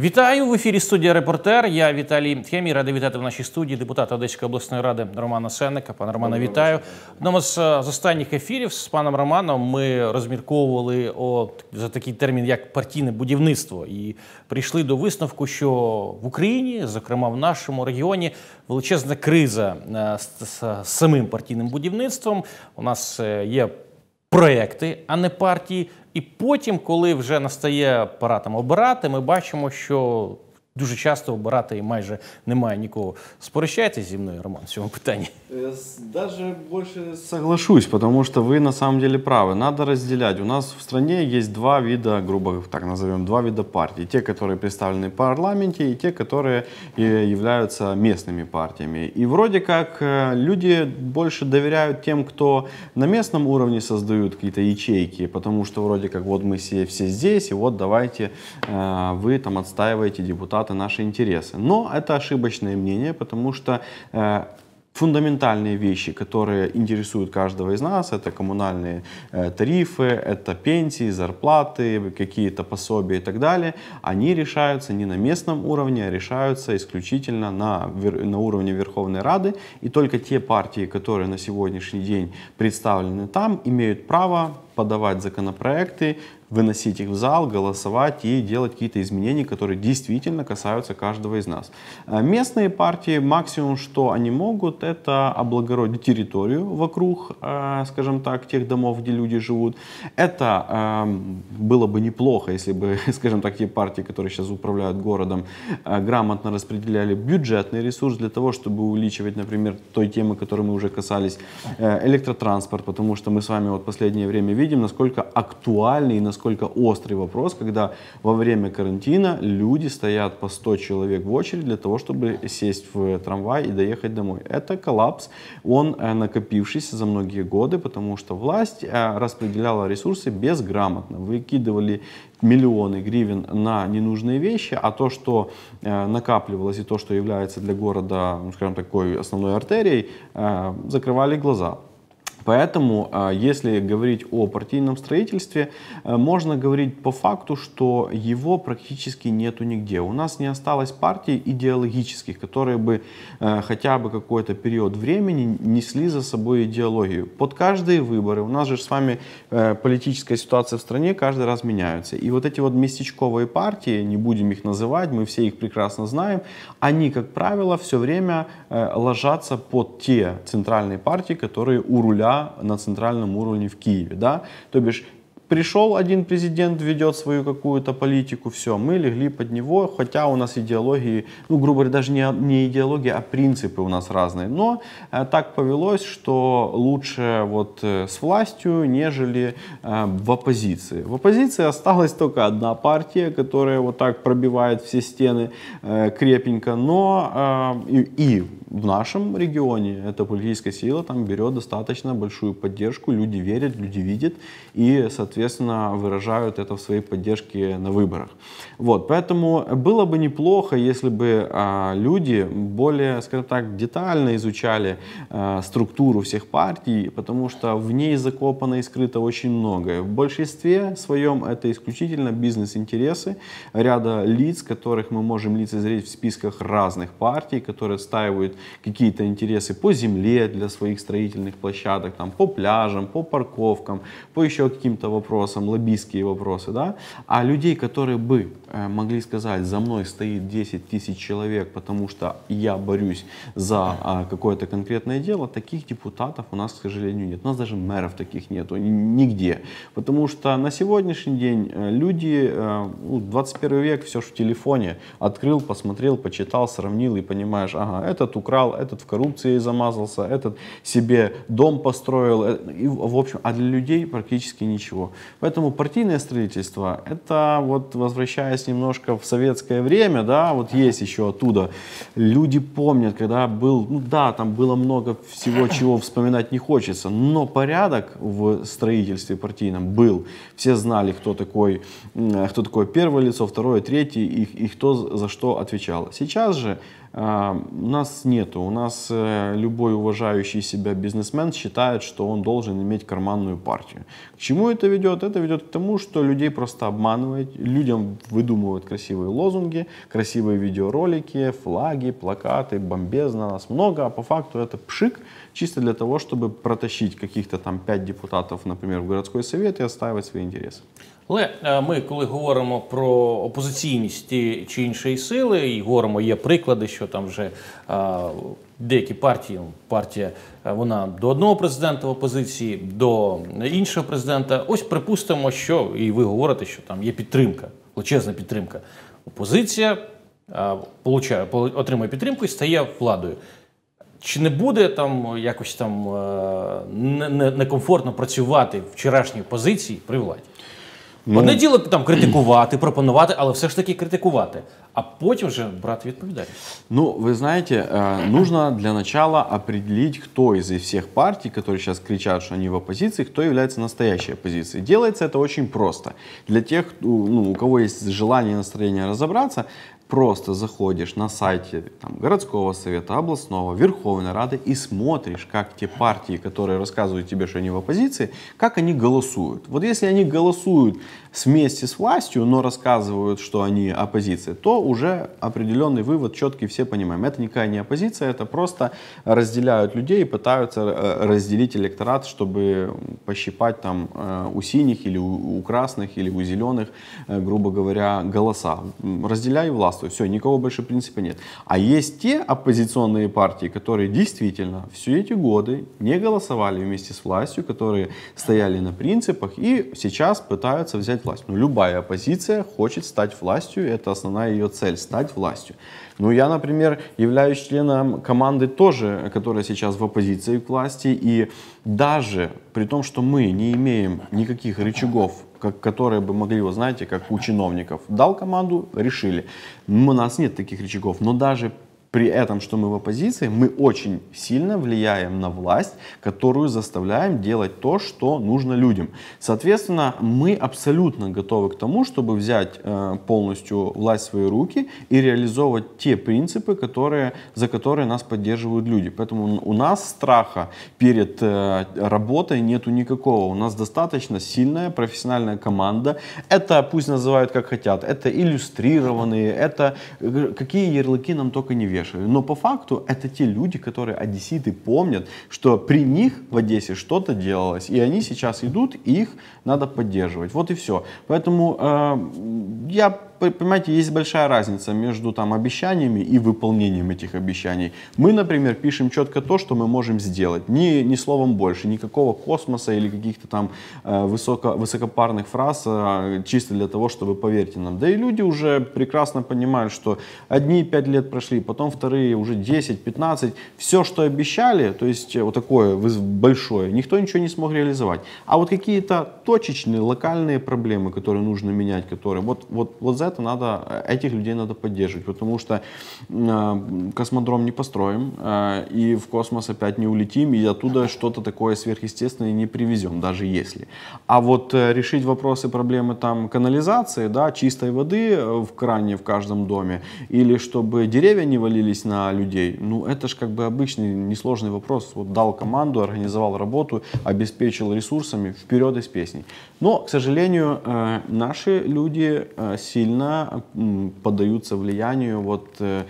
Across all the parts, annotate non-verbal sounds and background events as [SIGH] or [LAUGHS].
Вітаю в ефірі. Студія Репортер. Я Віталій Тхемій. радий вітати в нашій студії депутата Одеської обласної ради Романа Сенека. Пане Романа, вітаю. Одному е, з останніх ефірів з паном Романом ми розмірковували о, за такий термін, як партійне будівництво, і прийшли до висновку, що в Україні, зокрема в нашому регіоні, величезна криза е, з, з, з самим партійним будівництвом. У нас е, є проекти, а не партії. І потім, коли вже настає пора там обирати, ми бачимо, що дуже часто у брата і майже немає нікого. Сперещаєтесь зі мною, Роман, в цьому питанні? Даже больше соглашусь, потому что вы на самом деле правы. Надо разделять. У нас в стране есть два вида, грубо так назовем, два вида партий. Те, которые представлены в парламенте, и те, которые э, являются местными партиями. И вроде как э, люди больше доверяют тем, кто на местном уровне создают какие-то ячейки, потому что вроде как вот мы все, все здесь, и вот давайте э, вы там отстаиваете депутат захвата наши интересы. Но это ошибочное мнение, потому что э, фундаментальные вещи, которые интересуют каждого из нас, это коммунальные э, тарифы, это пенсии, зарплаты, какие-то пособия и так далее, они решаются не на местном уровне, а решаются исключительно на, на уровне Верховной Рады, и только те партии, которые на сегодняшний день представлены там, имеют право подавать законопроекты, выносить их в зал, голосовать и делать какие-то изменения, которые действительно касаются каждого из нас. Э, местные партии максимум, что они могут, это облагородить территорию вокруг, э, скажем так, тех домов, где люди живут. Это эм, было бы неплохо, если бы, [LAUGHS] скажем так, те партии, которые сейчас управляют городом, э, грамотно распределяли бюджетный ресурс для того, чтобы увеличивать, например, той темы, которой мы уже касались, электротранспорт, потому что мы с вами вот последнее время видим, насколько актуальны и насколько насколько острый вопрос, когда во время карантина люди стоят по 100 человек в очередь для того, чтобы сесть в трамвай и доехать домой. Это коллапс, он э, накопившийся за многие годы, потому что власть э, распределяла ресурсы безграмотно, выкидывали миллионы гривен на ненужные вещи, а то, что э, накапливалось и то, что является для города, ну, скажем, такой основной артерией, закрывали глаза. Поэтому, а, если говорить о партийном строительстве, а, можно говорить по факту, что его практически нету нигде. У нас не осталось партий идеологических, которые бы а, хотя бы какой-то период времени несли за собой идеологию. Под каждые выборы, у нас же с вами политическая ситуация в стране каждый раз меняется. И вот эти вот местечковые партии, не будем их называть, мы все их прекрасно знаем, они, как правило, все время ложатся под те центральные партии, которые у руля на центральном уровне в Киеве, да, то бишь пришел один президент, ведет свою какую-то политику, все, мы легли под него, хотя у нас идеологии, ну, грубо говоря, даже не, не идеология, а принципы у нас разные. Но э, так повелось, что лучше вот э, с властью, нежели э, в оппозиции. В оппозиции осталась только одна партия, которая вот так пробивает все стены э, крепенько, но э, и, и в нашем регионе эта политическая сила там берет достаточно большую поддержку, люди верят, люди видят, и, соответственно, соответственно, выражают это в своей поддержке на выборах. Вот, поэтому было бы неплохо, если бы а, люди более, скажем так, детально изучали а, структуру всех партий, потому что в ней закопано и скрыто очень многое. В большинстве своем это исключительно бизнес-интересы ряда лиц, которых мы можем лицезреть в списках разных партий, которые отстаивают какие-то интересы по земле для своих строительных площадок, там, по пляжам, по парковкам, по еще каким-то вопросам вопросам, лоббистские вопросы, да, а людей, которые бы э, могли сказать, за мной стоит 10 тысяч человек, потому что я борюсь за а, какое-то конкретное дело, таких депутатов у нас, к сожалению, нет. У нас даже мэров таких нету, нигде. Потому что на сегодняшний день э, люди, 21 э, ну, век, все же в телефоне, открыл, посмотрел, почитал, сравнил и понимаешь, ага, этот украл, этот в коррупции замазался, этот себе дом построил, и, в общем, а для людей практически ничего. Поэтому партийное строительство, это вот возвращаясь немножко в советское время, да, вот есть еще оттуда, люди помнят, когда был, ну да, там было много всего, чего вспоминать не хочется, но порядок в строительстве партийном был. Все знали, кто такой, кто такое первое лицо, второе, третье, и, и кто за что отвечал. Сейчас же у а, нас нету. У нас э, любой уважающий себя бизнесмен считает, что он должен иметь карманную партию. К чему это ведет? Это ведет к тому, что людей просто обманывают, людям выдумывают красивые лозунги, красивые видеоролики, флаги, плакаты, бомбезно нас много, а по факту это пшик, чисто для того, чтобы протащить каких-то там пять депутатов, например, в городской совет и отстаивать свои интересы. Але е, ми, коли говоримо про опозиційність чи іншої сили, і говоримо, є приклади, що там вже е, деякі партії, ну, партія е, вона до одного президента в опозиції, до іншого президента. Ось припустимо, що і ви говорите, що там є підтримка, величезна підтримка. Опозиція получає, отримує підтримку і стає владою. Чи не буде там якось там некомфортно працювати вчорашній позиції при владі? Ну, Одне діло там критикувати, [CLEARS THROAT] пропонувати, але все ж таки критикувати, а потім вже брати відповідальність. Ну, вы знаете, э, нужно для начала определить, кто из всех партий, которые сейчас кричат, что они в оппозиции, кто является настоящей оппозицией. Делается это очень просто. Для тех, ну, у кого есть желание и настроение разобраться, просто заходишь на сайте там, городского совета, областного, Верховной Рады и смотришь, как те партии, которые рассказывают тебе, что они в оппозиции, как они голосуют. Вот если они голосуют вместе с властью, но рассказывают, что они оппозиция, то уже определенный вывод четкий все понимаем. Это никакая не оппозиция, это просто разделяют людей и пытаются э, разделить электорат, чтобы пощипать там э, у синих или у красных или у зеленых, э, грубо говоря, голоса. Разделяй власть баста, все, никого больше принципа нет. А есть те оппозиционные партии, которые действительно все эти годы не голосовали вместе с властью, которые стояли на принципах и сейчас пытаются взять власть. Но любая оппозиция хочет стать властью, это основная ее цель, стать властью. Ну, я, например, являюсь членом команды тоже, которая сейчас в оппозиции к власти, и даже при том, что мы не имеем никаких рычагов как, которые бы могли, вы знаете, как у чиновников. Дал команду, решили. У нас нет таких рычагов. Но даже при этом, что мы в оппозиции, мы очень сильно влияем на власть, которую заставляем делать то, что нужно людям. Соответственно, мы абсолютно готовы к тому, чтобы взять э, полностью власть в свои руки и реализовывать те принципы, которые, за которые нас поддерживают люди. Поэтому у нас страха перед э, работой нету никакого. У нас достаточно сильная профессиональная команда. Это пусть называют как хотят. Это иллюстрированные, это э, какие ярлыки нам только не верят вешали. Но по факту это те люди, которые одесситы помнят, что при них в Одессе что-то делалось, и они сейчас идут, и их надо поддерживать. Вот и все. Поэтому э, я понимаете, есть большая разница между там обещаниями и выполнением этих обещаний. Мы, например, пишем четко то, что мы можем сделать, ни, ни словом больше, никакого космоса или каких-то там э, высоко, высокопарных фраз, э, чисто для того, чтобы поверьте нам. Да и люди уже прекрасно понимают, что одни пять лет прошли, потом вторые уже 10-15, все, что обещали, то есть э, вот такое большое, никто ничего не смог реализовать. А вот какие-то точечные, локальные проблемы, которые нужно менять, которые вот, вот, вот за это надо, э, этих людей надо поддерживать, потому что э, космодром не построим, э, и в космос опять не улетим, и оттуда что-то такое сверхъестественное не привезем, даже если. А вот решить вопросы, проблемы там канализации, да, чистой воды в кране в каждом доме, или чтобы деревья не валились на людей, ну это же как бы обычный несложный вопрос. Вот дал команду, организовал работу, обеспечил ресурсами, вперед из песней. Но, к сожалению, наши люди сильно сильно поддаются влиянию вот э,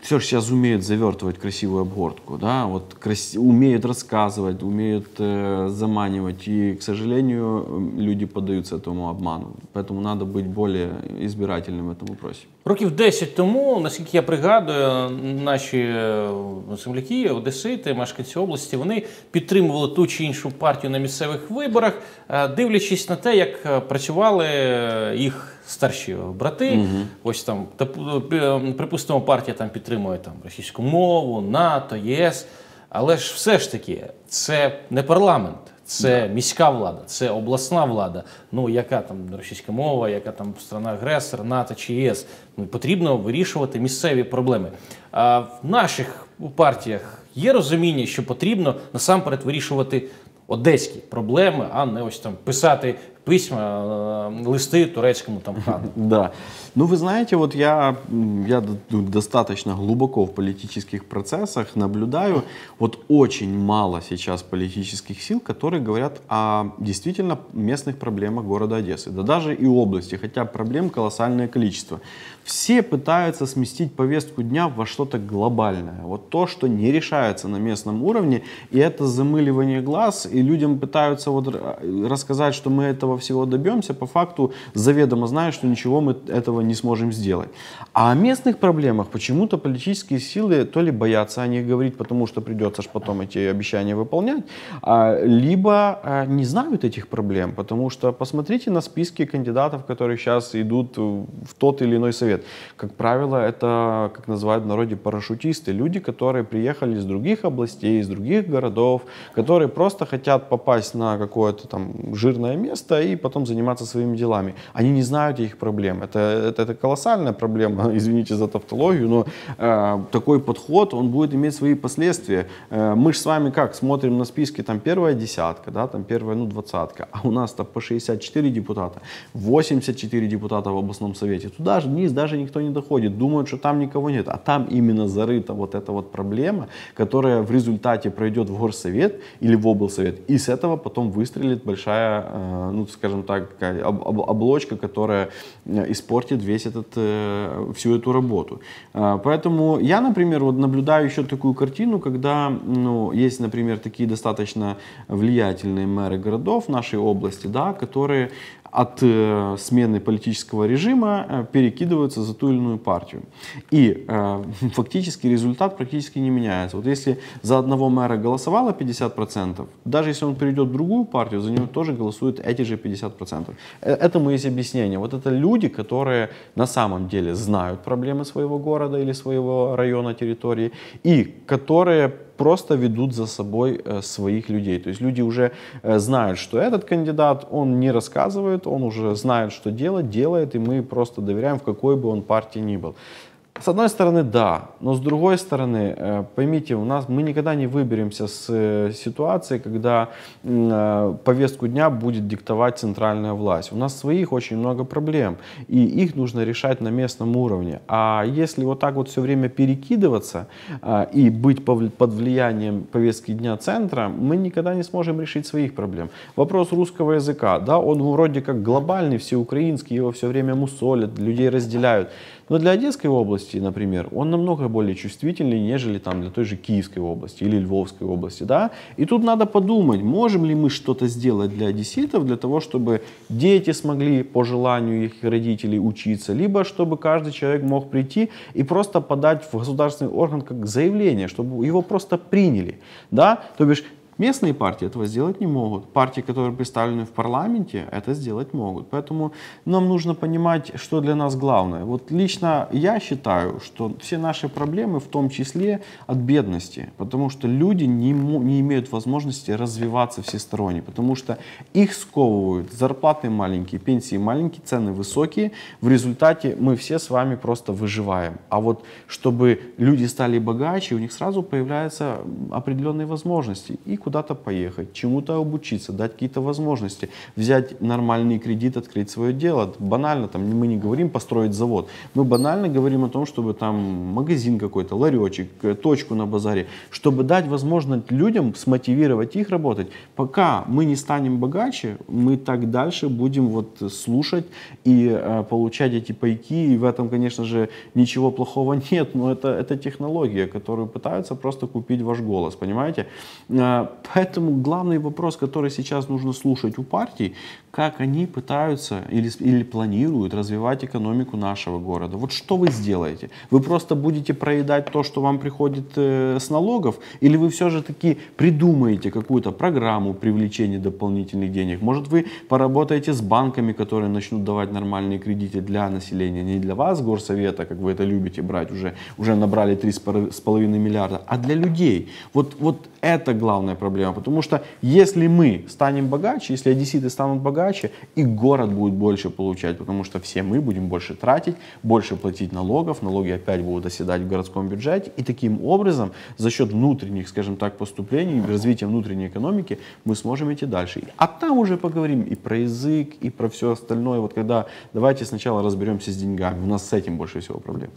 все же сейчас умеют завертывать красивую обгортку, да, вот крас... умеют рассказывать, умеют э, заманивать, и, к сожалению, люди поддаються этому обману. Поэтому надо быть более избирательным в этом вопросе. Років 10 тому, наскільки я пригадую, наші е, земляки, одесити, мешканці області, вони підтримували ту чи іншу партію на місцевих виборах, е, дивлячись на те, як е, працювали їх старші брати. Угу. Ось там е, ем, припустимо, партія там підтримує там російську мову, НАТО, ЄС. Але ж все ж таки, це не парламент, це да. міська влада, це обласна влада. Ну яка там російська мова, яка там страна агресор, НАТО чи ЄС. Ну потрібно вирішувати місцеві проблеми. А в наших партіях є розуміння, що потрібно насамперед вирішувати. Одеські проблеми, а не ось там писати письма, э, листы турецкому там хану. [LAUGHS] Да. Ну, вы знаете, вот я, я ну, достаточно глубоко в политических процессах наблюдаю. Вот очень мало сейчас политических сил, которые говорят о действительно местных проблемах города Одессы. Да даже и области, хотя проблем колоссальное количество. Все пытаются сместить повестку дня во что-то глобальное. Вот то, что не решается на местном уровне, и это замыливание глаз, и людям пытаются вот рассказать, что мы этого всего добьемся, по факту заведомо зная, что ничего мы этого не сможем сделать. А о местных проблемах почему-то политические силы то ли боятся о них говорить, потому что придется же потом эти обещания выполнять, а, либо а, не знают этих проблем, потому что посмотрите на списки кандидатов, которые сейчас идут в тот или иной совет совет. Как правило, это, как называют в народе, парашютисты, люди, которые приехали из других областей, из других городов, которые просто хотят попасть на какое-то там жирное место и потом заниматься своими делами. Они не знают их проблем. Это, это, это колоссальная проблема, [LAUGHS] извините за тавтологию, но э, такой подход, он будет иметь свои последствия. Э, мы же с вами как смотрим на списки, там первая десятка, да, там первая, ну, двадцатка, а у нас-то по 64 депутата, 84 депутата в областном совете. Туда же не сдать даже никто не доходит, думают, что там никого нет, а там именно зарыта вот эта вот проблема, которая в результате пройдет в горсовет или в облсовет, и с этого потом выстрелит большая, э, ну, скажем так, облочка, которая э, испортит весь этот, э, всю эту работу. поэтому я, например, вот наблюдаю еще такую картину, когда, ну, есть, например, такие достаточно влиятельные мэры городов нашей области, да, которые от э, смены политического режима э, перекидываются за ту или иную партию. И э, [LAUGHS] фактически результат практически не меняется. Вот если за одного мэра голосовало 50%, даже если он перейдет в другую партию, за него тоже голосуют эти же 50%. Этому есть объяснение. Вот это люди, которые на самом деле знают проблемы своего города или своего района, территории, и которые просто ведут за собой э, своих людей. То есть люди уже э, знают, что этот кандидат, он не рассказывает, он уже знает, что делать, делает, и мы просто доверяем, в какой бы он партии ни был. С одной стороны, да, но с другой стороны, э, поймите, у нас мы никогда не выберемся с э, ситуации, когда э, повестку дня будет диктовать центральная власть. У нас своих очень много проблем, и их нужно решать на местном уровне. А если вот так вот все время перекидываться и быть под влиянием повестки дня центра, мы никогда не сможем решить своих проблем. Вопрос русского языка, да, он вроде как глобальный, всеукраинский, его все время мусолят, людей разделяют. Но для Одесской области, например, он намного более чувствительный, нежели там для той же Киевской области или Львовской области, да. И тут надо подумать, можем ли мы что-то сделать для одесситов, для того, чтобы дети смогли по желанию их родителей учиться, либо чтобы каждый человек мог прийти и просто подать в государственный орган как заявление, чтобы его просто приняли, да. То бишь Местные партии этого сделать не могут. Партии, которые представлены в парламенте, это сделать могут. Поэтому нам нужно понимать, что для нас главное. Вот лично я считаю, что все наши проблемы в том числе от бедности, потому что люди не, не имеют возможности развиваться всесторонне, потому что их сковывают зарплаты маленькие, пенсии маленькие, цены высокие. В результате мы все с вами просто выживаем. А вот чтобы люди стали богаче, у них сразу появляются определенные возможности. И куда куда-то поехать, чему-то обучиться, дать какие-то возможности, взять нормальный кредит, открыть свое дело. Банально, там, мы не говорим построить завод, мы банально говорим о том, чтобы там магазин какой-то, ларечек, э, точку на базаре, чтобы дать возможность людям смотивировать их работать. Пока мы не станем богаче, мы так дальше будем вот слушать и э, получать эти пайки, и в этом, конечно же, ничего плохого нет, но это, это технология, которую пытаются просто купить ваш голос, понимаете? Э, Поэтому главный вопрос, который сейчас нужно слушать у партий, как они пытаются или, или планируют развивать экономику нашего города. Вот что вы сделаете? Вы просто будете проедать то, что вам приходит э, с налогов, или вы все же таки придумаете какую-то программу привлечения дополнительных денег? Может, вы поработаете с банками, которые начнут давать нормальные кредиты для населения, не для вас, горсовета, как вы это любите брать, уже, уже набрали 3,5 миллиарда, а для людей. Вот, вот это главное проблема. Потому что если мы станем богаче, если одесситы станут богаче, и город будет больше получать, потому что все мы будем больше тратить, больше платить налогов, налоги опять будут оседать в городском бюджете. И таким образом, за счет внутренних, скажем так, поступлений, развития внутренней экономики, мы сможем идти дальше. А там уже поговорим и про язык, и про все остальное. Вот когда давайте сначала разберемся с деньгами. У нас с этим больше всего проблем.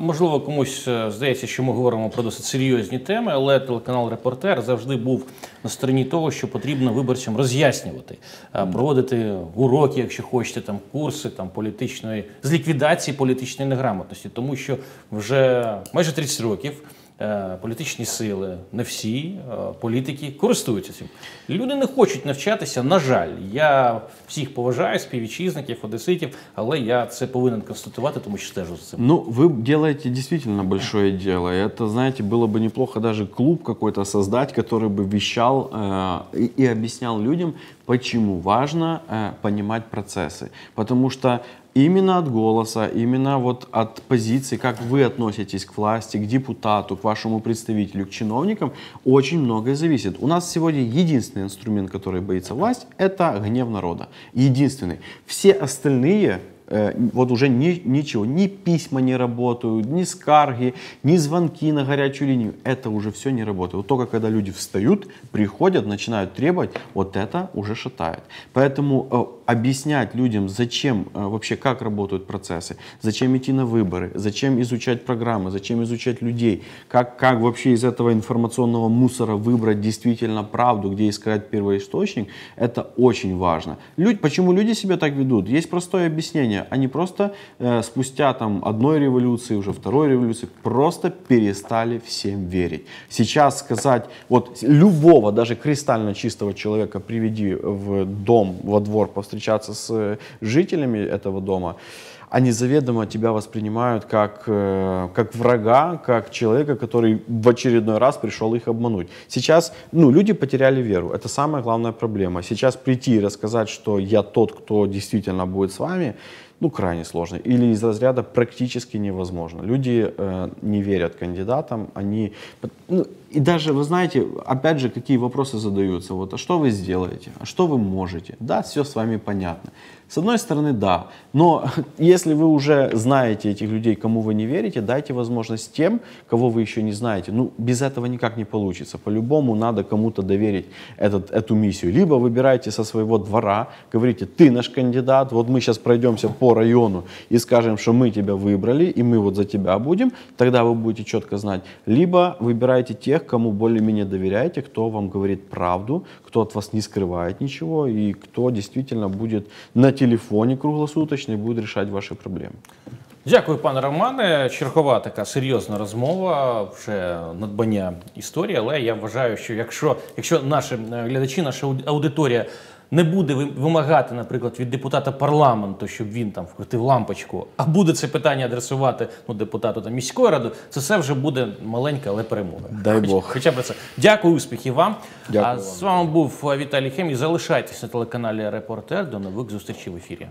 Можливо, комусь е, здається, що ми говоримо про досить серйозні теми, але телеканал Репортер завжди був на стороні того, що потрібно виборцям роз'яснювати, е, проводити уроки, якщо хочете, там курси там політичної з ліквідації політичної неграмотності, тому що вже майже 30 років Е, політичні сили, не всі е, політики користуються цим. Люди не хочуть навчатися. На жаль, я всіх поважаю, співвітчизників, одеситів, але я це повинен констатувати, тому що стежу за цим. Ну, ви робите дійсно велике діло. Це, знаєте, було б неплохо навіть клуб какой-то создать, который бы вещал э, и людям, почему важно э, понимать процессы. Потому что Именно от голоса, именно вот от позиции, как вы относитесь к власти, к депутату, к вашему представителю, к чиновникам, очень многое зависит. У нас сегодня единственный инструмент, который боится власть, это гнев народа. Единственный. Все остальные вот уже ни, ничего, ни письма не работают, ни скарги, ни звонки на горячую линию. Это уже все не работает. Вот только когда люди встают, приходят, начинают требовать, вот это уже шатает. Поэтому э, объяснять людям, зачем э, вообще, как работают процессы, зачем идти на выборы, зачем изучать программы, зачем изучать людей, как, как вообще из этого информационного мусора выбрать действительно правду, где искать первоисточник, это очень важно. Люди, почему люди себя так ведут? Есть простое объяснение движения, они а просто э, спустя там одной революции, уже второй революции, просто перестали всем верить. Сейчас сказать, вот любого, даже кристально чистого человека приведи в дом, во двор, повстречаться с э, жителями этого дома, они заведомо тебя воспринимают как, э, как врага, как человека, который в очередной раз пришел их обмануть. Сейчас ну, люди потеряли веру. Это самая главная проблема. Сейчас прийти и рассказать, что я тот, кто действительно будет с вами, ну, крайне сложно, или из разряда практически невозможно. Люди э, не верят кандидатам, они... Ну, и даже, вы знаете, опять же, какие вопросы задаются. Вот, а что вы сделаете? А что вы можете? Да, все с вами понятно. С одной стороны, да. Но [LAUGHS] если вы уже знаете этих людей, кому вы не верите, дайте возможность тем, кого вы еще не знаете. Ну, без этого никак не получится. По-любому надо кому-то доверить этот, эту миссию. Либо выбирайте со своего двора, говорите, ты наш кандидат, вот мы сейчас пройдемся по району и скажем, что мы тебя выбрали, и мы вот за тебя будем. Тогда вы будете четко знать. Либо выбирайте тех, тех, кому более-менее доверяете, кто вам говорит правду, кто от вас не скрывает ничего и кто действительно будет на телефоне круглосуточно и будет решать ваши проблемы. Дякую, пане Романе. Чергова така серйозна розмова, вже надбання історії. Але я вважаю, що якщо якщо наші глядачі, наша аудиторія не буде вимагати, наприклад, від депутата парламенту, щоб він там вкрутив лампочку, а буде це питання адресувати ну, депутату там, міської ради, це все вже буде маленька, але перемога. Дай Бог. Хоч, хоча б це. Дякую, успіхів вам. Дякую. А з вами був е, Віталій Хемій. Залишайтесь на телеканалі Репортер. До нових зустрічей в ефірі.